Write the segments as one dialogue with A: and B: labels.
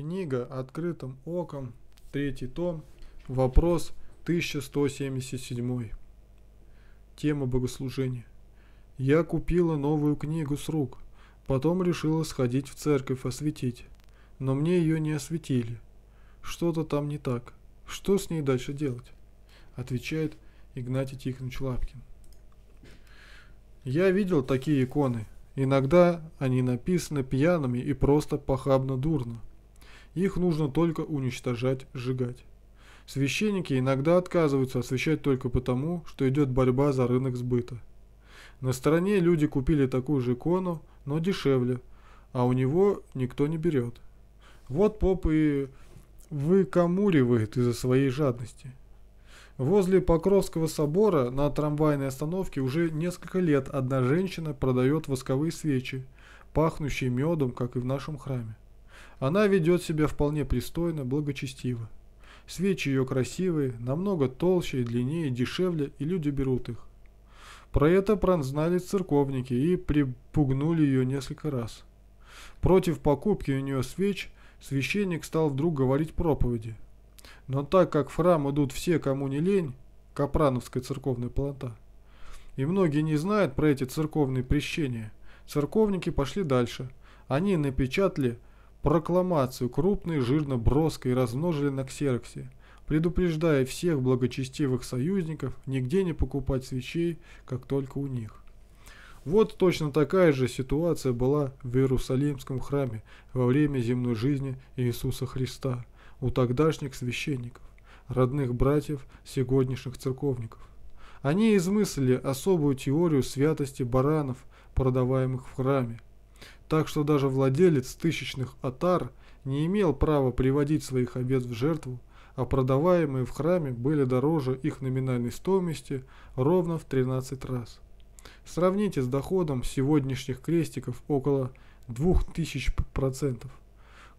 A: Книга «Открытым оком», третий том, вопрос 1177. Тема богослужения. Я купила новую книгу с рук, потом решила сходить в церковь осветить, но мне ее не осветили. Что-то там не так. Что с ней дальше делать? Отвечает Игнатий Тихонович Лапкин. Я видел такие иконы. Иногда они написаны пьяными и просто похабно дурно. Их нужно только уничтожать, сжигать. Священники иногда отказываются освещать только потому, что идет борьба за рынок сбыта. На стороне люди купили такую же икону, но дешевле, а у него никто не берет. Вот поп и выкамуривает из-за своей жадности. Возле Покровского собора на трамвайной остановке уже несколько лет одна женщина продает восковые свечи, пахнущие медом, как и в нашем храме. Она ведет себя вполне пристойно, благочестиво. Свечи ее красивые, намного толще и длиннее, дешевле, и люди берут их. Про это прознали церковники и припугнули ее несколько раз. Против покупки у нее свеч священник стал вдруг говорить проповеди. Но так как в храм идут все, кому не лень, Капрановская церковная планта, и многие не знают про эти церковные прещения, церковники пошли дальше. Они напечатали прокламацию крупной, жирно-броской размножили на ксероксе, предупреждая всех благочестивых союзников нигде не покупать свечей, как только у них. Вот точно такая же ситуация была в Иерусалимском храме во время земной жизни Иисуса Христа у тогдашних священников, родных братьев сегодняшних церковников. Они измыслили особую теорию святости баранов, продаваемых в храме, так что даже владелец тысячных отар не имел права приводить своих овец в жертву, а продаваемые в храме были дороже их номинальной стоимости ровно в 13 раз. Сравните с доходом сегодняшних крестиков около 2000%.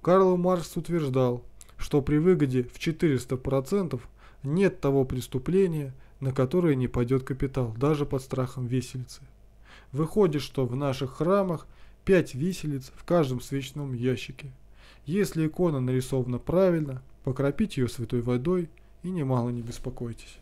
A: Карл Маркс утверждал, что при выгоде в 400% нет того преступления, на которое не пойдет капитал, даже под страхом веселицы. Выходит, что в наших храмах пять виселиц в каждом свечном ящике. Если икона нарисована правильно, покропите ее святой водой и немало не беспокойтесь.